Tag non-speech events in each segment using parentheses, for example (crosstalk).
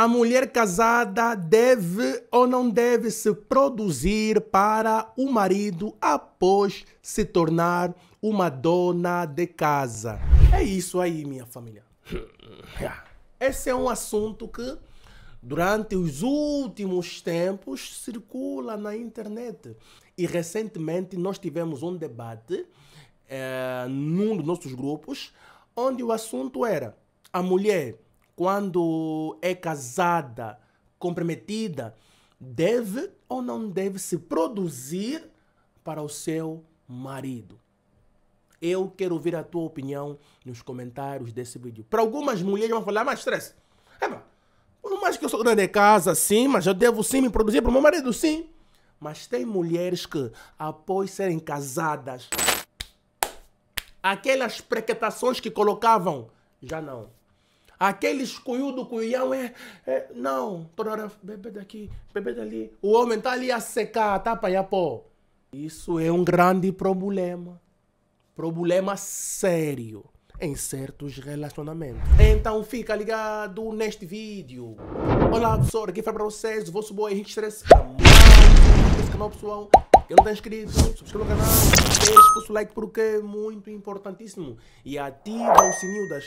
a mulher casada deve ou não deve se produzir para o marido após se tornar uma dona de casa. É isso aí, minha família. (laughs) Ah, esse é um assunto que durante os últimos tempos circula na internet. E recentemente nós tivemos um debate é, num dos nossos grupos, onde o assunto era a mulher quando é casada, comprometida, deve ou não deve se produzir para o seu marido. Eu quero ouvir a tua opinião nos comentários desse vídeo. Para algumas mulheres vão falar, ah, mais estresse. É, por mais que eu sou grande de casa, sim, mas eu devo sim me produzir para o meu marido, sim. Mas tem mulheres que, após serem casadas, aquelas prequetações que colocavam, já não. Aquele escuiudo cuião é, é. Não, porora, bebê daqui, bebê dali. O homem está ali a secar, está a apanhar pó. Isso é um grande problema. Problema sério em certos relacionamentos. Então fica ligado neste vídeo. Olá pessoal, aqui foi para vocês o vosso boy Henrique Stress. Esse canal pessoal, quem não está inscrito, subscreva o canal, Deixe o seu like porque é muito importantíssimo e ativa o sininho das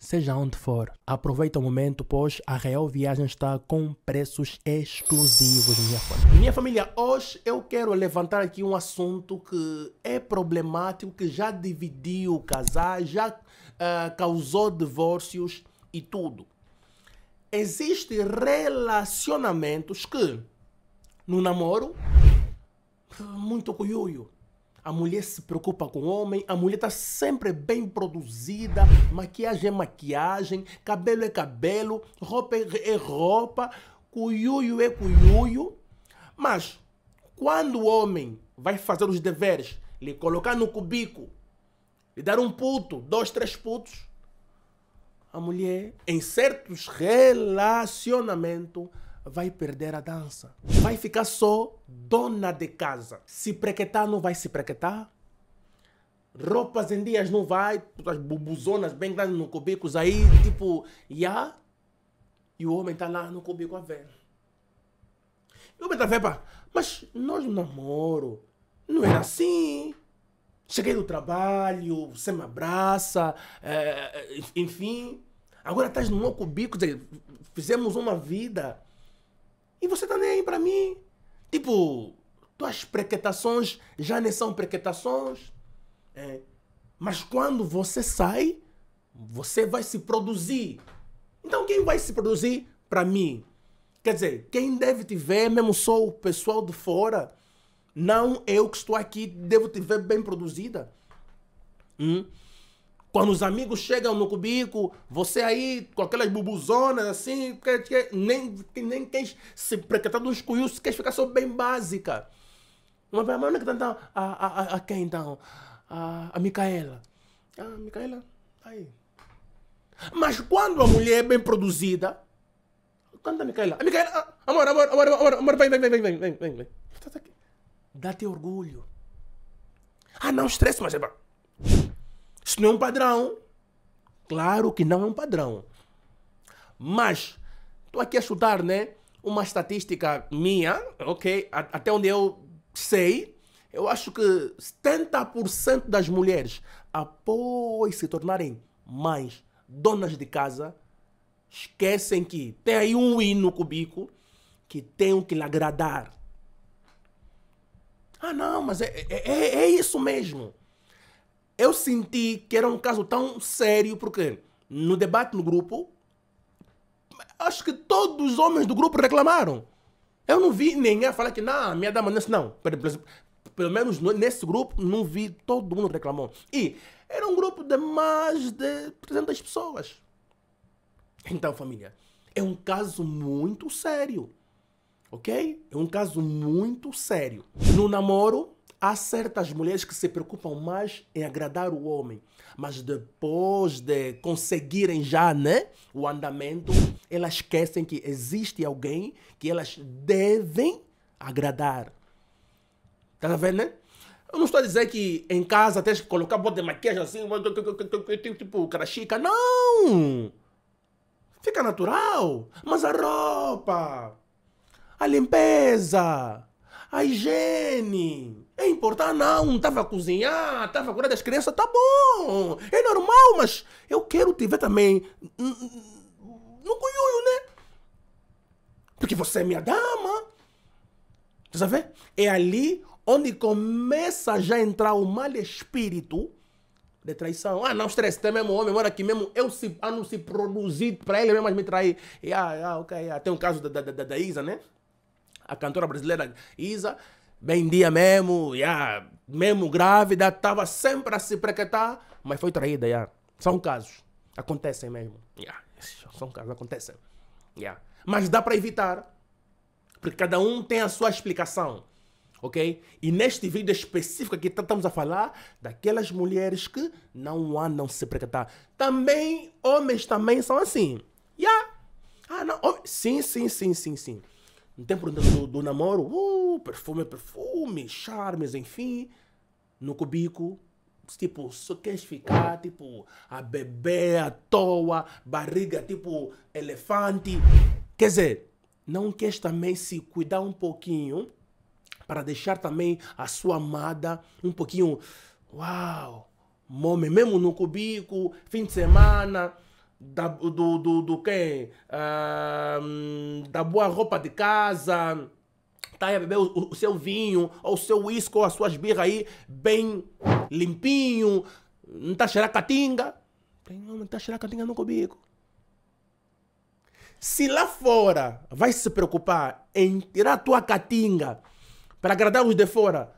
Seja onde for, aproveita o momento, pois a Real Viagem está com preços exclusivos, minha família. Minha família, hoje eu quero levantar aqui um assunto que é problemático, que já dividiu casais, já uh, causou divórcios e tudo. Existem relacionamentos que, no namoro, muito cuiuio a mulher se preocupa com o homem, a mulher está sempre bem produzida, maquiagem é maquiagem, cabelo é cabelo, roupa é, é roupa, cuiuio é cuiuio. Mas quando o homem vai fazer os deveres, lhe colocar no cubico, lhe dar um puto, dois, três putos, a mulher, em certos relacionamentos, vai perder a dança. Vai ficar só dona de casa. Se prequetar, não vai se prequetar. Roupas em dias não vai, as bubuzonas bem grandes no cubículos aí, tipo, já. E o homem tá lá no cubículo a ver. E o homem tá a ver, pá, mas nós no namoro não era assim. Cheguei do trabalho, você me abraça, é, enfim. Agora estás no meu cubículo, fizemos uma vida. E você tá nem aí para mim. Tipo, tuas prequetações já nem são prequetações. É. Mas quando você sai, você vai se produzir. Então quem vai se produzir para mim? Quer dizer, quem deve te ver mesmo só o pessoal de fora. Não eu que estou aqui, devo te ver bem produzida. Hum? Quando os amigos chegam no cubico, você aí com aquelas bubuzonas assim, que, que, nem, que, nem quem se precatar dos cuios, quer ficar só bem básica. Mas, mas onde é que tá então? A, a, a quem então? A, a Micaela. Ah, Micaela, aí. Mas quando a mulher é bem produzida, quando a Micaela. A Micaela, ah, ah amor, amor, amor, amor, amor, vem, vem, vem, vem, vem, vem, vem. Tá, tá Dá-te orgulho. Ah, não, estresse, mas é isso não é um padrão. Claro que não é um padrão. Mas, estou aqui a estudar, né? Uma estatística minha, ok? até onde eu sei, eu acho que 70% das mulheres, após se tornarem mães, donas de casa, esquecem que tem aí um hino cubico que tem que lhe agradar. Ah, não, mas é, é, é, é isso mesmo eu senti que era um caso tão sério, porque no debate no grupo, acho que todos os homens do grupo reclamaram. Eu não vi ninguém falar que, não, minha dama, nesse não. É assim. Pelo menos nesse grupo, não vi, todo mundo reclamou. E era um grupo de mais de 300 pessoas. Então, família, é um caso muito sério. Ok? É um caso muito sério. No namoro, Há certas mulheres que se preocupam mais em agradar o homem, mas depois de conseguirem já né, o andamento, elas esquecem que existe alguém que elas devem agradar. Tá vendo, né? Eu não estou a dizer que em casa tens que colocar um de maquiagem assim, tipo cara chica. Não! Fica natural. Mas a roupa, a limpeza, a higiene. É importante, não. Estava a cozinhar, estava a cuidar das crianças, tá bom. É normal, mas eu quero te ver também no cunhulho, né? Porque você é minha dama. Você sabe? É ali onde começa já a entrar o mal espírito de traição. Ah, não, estresse, tem mesmo homem, mora aqui mesmo, eu se, a ah, não se produzir para ele mesmo, mas me trair. E, ah, ah, ok, ah. tem um caso da, da, da, da Isa, né? a cantora brasileira Isa, bem dia mesmo, yeah, mesmo grávida, estava sempre a se precatar, mas foi traída. Yeah. São casos, acontecem mesmo. Yeah. São casos, acontecem. Yeah. Mas dá para evitar, porque cada um tem a sua explicação. Ok? E neste vídeo específico aqui estamos a falar daquelas mulheres que não andam se precatar. Também, homens também são assim. Yeah. Ah, não, oh, Sim, sim, sim, sim, sim. No tempo do, do namoro, uh, perfume, é perfume, charmes, enfim. No cubico, tipo, só queres ficar, tipo, a beber à toa, barriga, tipo, elefante. Quer dizer, não queres também se cuidar um pouquinho para deixar também a sua amada um pouquinho, uau, mome, mesmo no cubico, fim de semana da, do, do, do quem? Uh, da boa roupa de casa, tá a beber o, o, seu vinho, ou o seu uísque, ou as suas birras aí, bem limpinho, não tá cheirar catinga. Não, não tá cheirar catinga no comigo. Se lá fora vai se preocupar em tirar a tua catinga para agradar os de fora,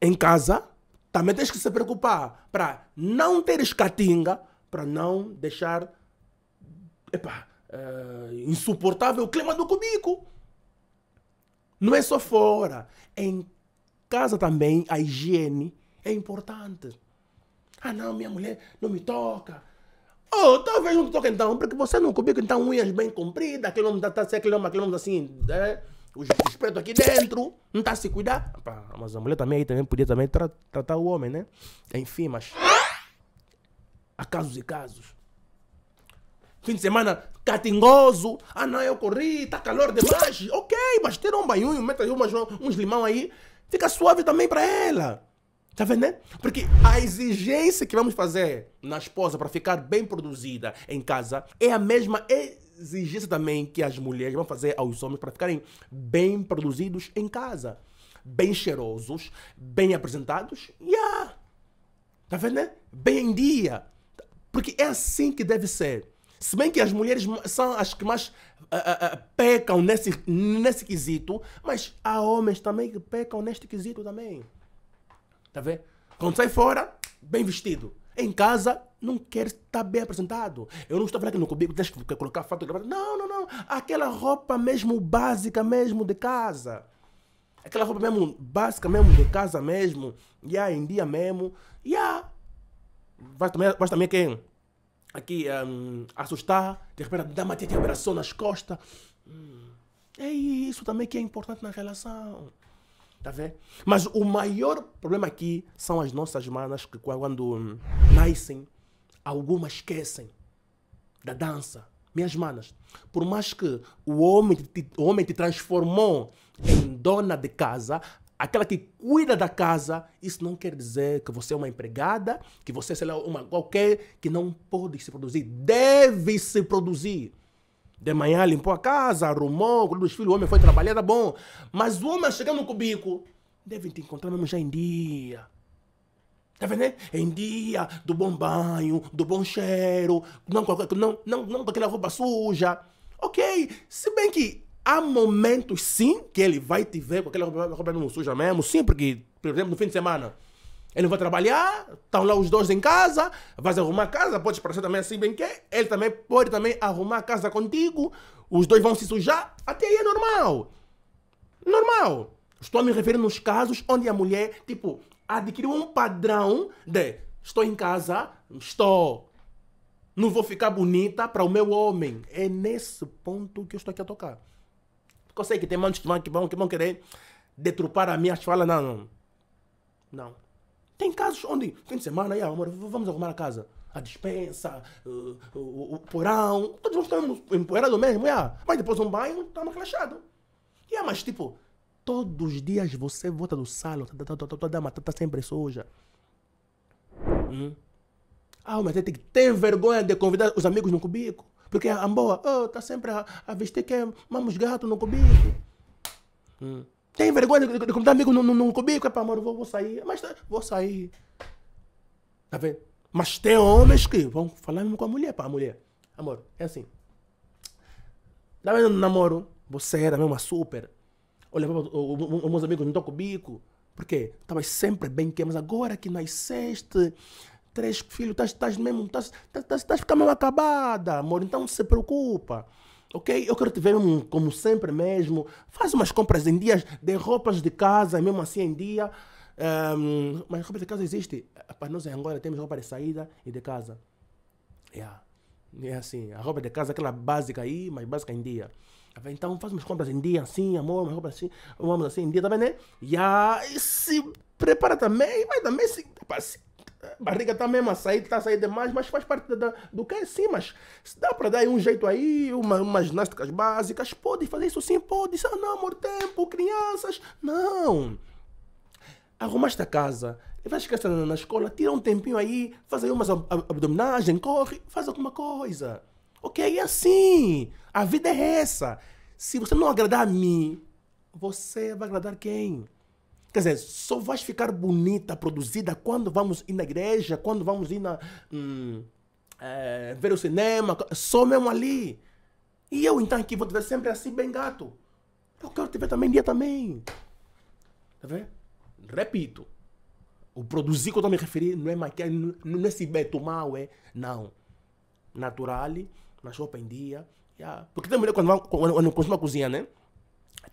em casa também tens que se preocupar para não teres catinga para não deixar epa, uh, eh, insuportável o clima do cubico. Não é só fora, é em casa também a higiene é importante. Ah não, minha mulher não me toca. Oh, talvez não te toque então, porque você é não cubico, então unhas bem compridas, aquele homem está tá assim, aquele homem, aquele homem assim, é, né? os espetos aqui dentro, não está a se cuidar. Mas a mulher também aí também podia também tra tratar o homem, né? Enfim, mas. Há casos e casos. Fim de semana, catingoso. Ah, não, eu corri, está calor demais. Ok, mas tira um banho, meta umas, uns limão aí. Fica suave também para ela. Tá vendo? Né? Porque a exigência que vamos fazer na esposa para ficar bem produzida em casa é a mesma exigência também que as mulheres vão fazer aos homens para ficarem bem produzidos em casa. Bem cheirosos, bem apresentados. Yeah! Tá vendo? Né? Bem em dia. Porque é assim que deve ser. Se bem que as mulheres são as que mais uh, uh, pecam nesse, nesse quesito, mas há homens também que pecam neste quesito também. Tá vendo? Quando sai fora, bem vestido. Em casa, não quer estar bem apresentado. Eu não estou falando que no cubico tens que colocar fato de Não, não, não. Aquela roupa mesmo básica mesmo de casa. Aquela roupa mesmo básica mesmo de casa mesmo. E yeah, em dia mesmo. E yeah, Vais também, vais também quem? Aqui, um, assustar, de repente dar uma tia abração nas costas. Hum, é isso também que é importante na relação. Tá vendo? Mas o maior problema aqui são as nossas manas que quando hum, nascem, algumas esquecem da dança. Minhas manas, por mais que o homem te, o homem te transformou em dona de casa, aquela que cuida da casa, isso não quer dizer que você é uma empregada, que você é uma qualquer que não pode se produzir, deve se produzir. De manhã limpou a casa, arrumou, cuidou dos filhos, o homem foi trabalhar, tá bom. Mas o homem chegando no cubico, deve te encontrar mesmo já em dia. Tá vendo? Em dia do bom banho, do bom cheiro, não, não, não, não com aquela roupa suja. Ok, se bem que Há momentos, sim, que ele vai te ver com aquela roupa não suja mesmo, sim, porque, por exemplo, no fim de semana, ele vai trabalhar, estão lá os dois em casa, vais arrumar a casa, podes parecer também assim bem que é, ele também pode também arrumar a casa contigo, os dois vão se sujar, até aí é normal. Normal. Estou a me referindo nos casos onde a mulher, tipo, adquiriu um padrão de estou em casa, estou, não vou ficar bonita para o meu homem. É nesse ponto que eu estou aqui a tocar. Eu sei que tem muitos que vão, que vão, que vão querer deturpar as minhas falas. Não, não. Não. Tem casos onde, fim de semana, yeah, amor, vamos arrumar a casa. A dispensa, o, o, porão, todos estamos empoeirados mesmo, yeah. mas depois um banho, estamos tá relaxados. é mas tipo, todos os dias você volta do salão, tá dama está tá, tá, sempre suja. Hum? Ah, mas tem, tem vergonha de convidar os amigos no cubículo porque é a Amboa está sempre a, a, vestir que é mamos gato no cubico. Hum. Tem vergonha de, de, de convidar amigo num cubico? É para amor, vou, vou sair. É mas vou sair. Tá vendo? Mas tem homens que vão falar mesmo com a mulher, para a mulher. Amor, é assim. Tá vendo no namoro? Você era mesmo uma super. olha os meus amigos no toco bico. Por quê? Estavas sempre bem que, é, mas agora que nasceste, Três filhos, estás mesmo, estás ficando mal acabada, amor, então não se preocupa. Ok? Eu quero te ver mesmo, como sempre mesmo. Faz umas compras em dias de roupas de casa, mesmo assim em dia. Um, ehm, mas roupa de casa existe. Para nós em Angola temos roupa de saída e de casa. Yeah. É assim, a roupa de casa, aquela básica aí, mas básica em dia. Então faz umas compras em dia assim, amor, uma roupa assim, vamos assim em dia, tá vendo, né? Yeah. E se prepara também, mas também se, se barriga está mesmo a sair, está a sair demais, é mas faz parte da, do que é sim, mas se dá para dar um jeito aí, uma, umas ginásticas básicas, pode fazer isso sim, pode, ah não, é amor, tempo, crianças, não. Arrumaste a casa, levas a criança na escola, tira um tempinho aí, faz aí umas abdominagem, corre, faz alguma coisa. Ok? É assim. A vida é essa. Se você não agradar a mim, você vai agradar quem? Quer dizer, só vai ficar bonita, produzida, quando vamos ir na igreja, quando vamos ir na, hum, é, ver o cinema, só mesmo ali. E eu então aqui vou te ver sempre assim, bem gato. Eu quero te ver também dia também. Tá vendo? Repito. O produzir que eu estou me referir não é maquiagem, não é beto mal, é. Não. Natural, na sopa em dia. Yeah. Porque tem mulher quando, quando, quando, quando costuma cozinhar, né?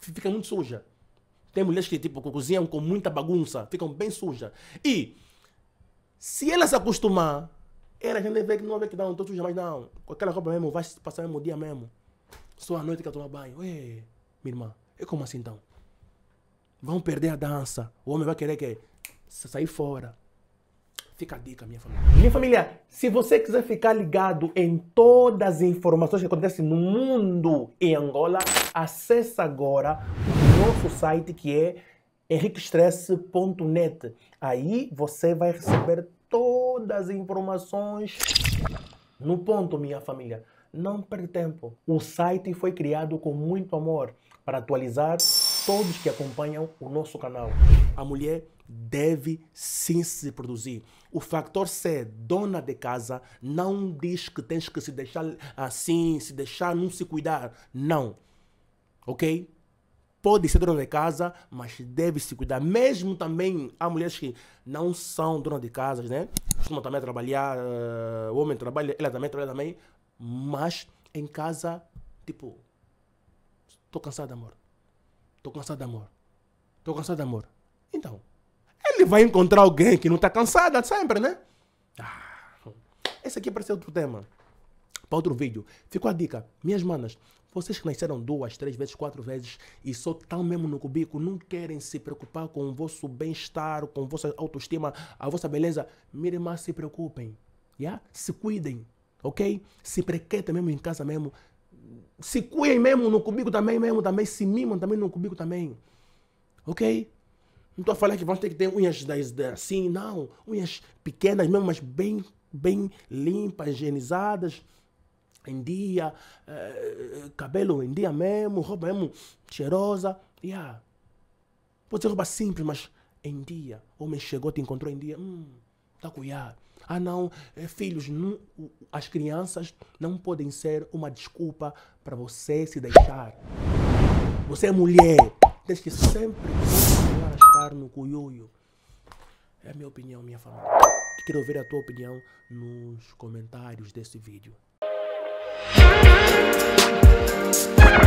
Fica muito suja. Tem mulheres que, tipo, cozinham com muita bagunça, ficam bem sujas. E se ela se acostumar, ela já vê que não vê que não, estou suja mais não. Com aquela roupa mesmo, vai passar mesmo dia mesmo. Só a noite que eu tomo banho. Ué, minha irmã, é como assim então? Vão perder a dança. O homem vai querer que sair fora. Fica a dica, minha família. Minha família, se você quiser ficar ligado em todas as informações que acontecem no mundo e Angola, acessa agora nosso site que é henriquestresse.net. Aí você vai receber todas as informações no ponto, minha família. Não perde tempo. O site foi criado com muito amor para atualizar todos que acompanham o nosso canal. A mulher deve sim se produzir. O fator ser dona de casa não diz que tens que se deixar assim, se deixar, não se cuidar. Não. Ok? pode ser dona de casa, mas deve se cuidar. Mesmo também há mulheres que não são donas de casas, né? Costumam também trabalhar, uh, o homem trabalha, ela também trabalha também, mas em casa, tipo, estou cansado de amor. Estou cansado de amor. Estou cansado de amor. Então, ele vai encontrar alguém que não está cansada sempre, né? Ah, esse aqui parece outro tema. Para outro vídeo. Ficou a dica. Minhas manas, vocês que nasceram duas, três vezes, quatro vezes e só estão mesmo no cubico, não querem se preocupar com o vosso bem-estar, com a vossa autoestima, a vossa beleza. Minha mais se preocupem. Yeah? Se cuidem, ok? Se prequetem mesmo em casa mesmo. Se cuidem mesmo no cubico também, mesmo também. Se mimam também no cubico também. Ok? Não estou a falar que vão ter que ter unhas assim, não. Unhas pequenas mesmo, mas bem, bem limpas, higienizadas em dia, eh, cabelo em dia mesmo, roupa mesmo cheirosa. Yeah. Pode ser roupa simples, mas em dia. O homem chegou, te encontrou em dia. Hum, tá cuidado. Ah, não, eh, filhos, não, as crianças não podem ser uma desculpa para você se deixar. Você é mulher, tens que sempre estar no cuiuio. É a minha opinião, minha família. Quero ver a tua opinião nos comentários desse vídeo. Yeah.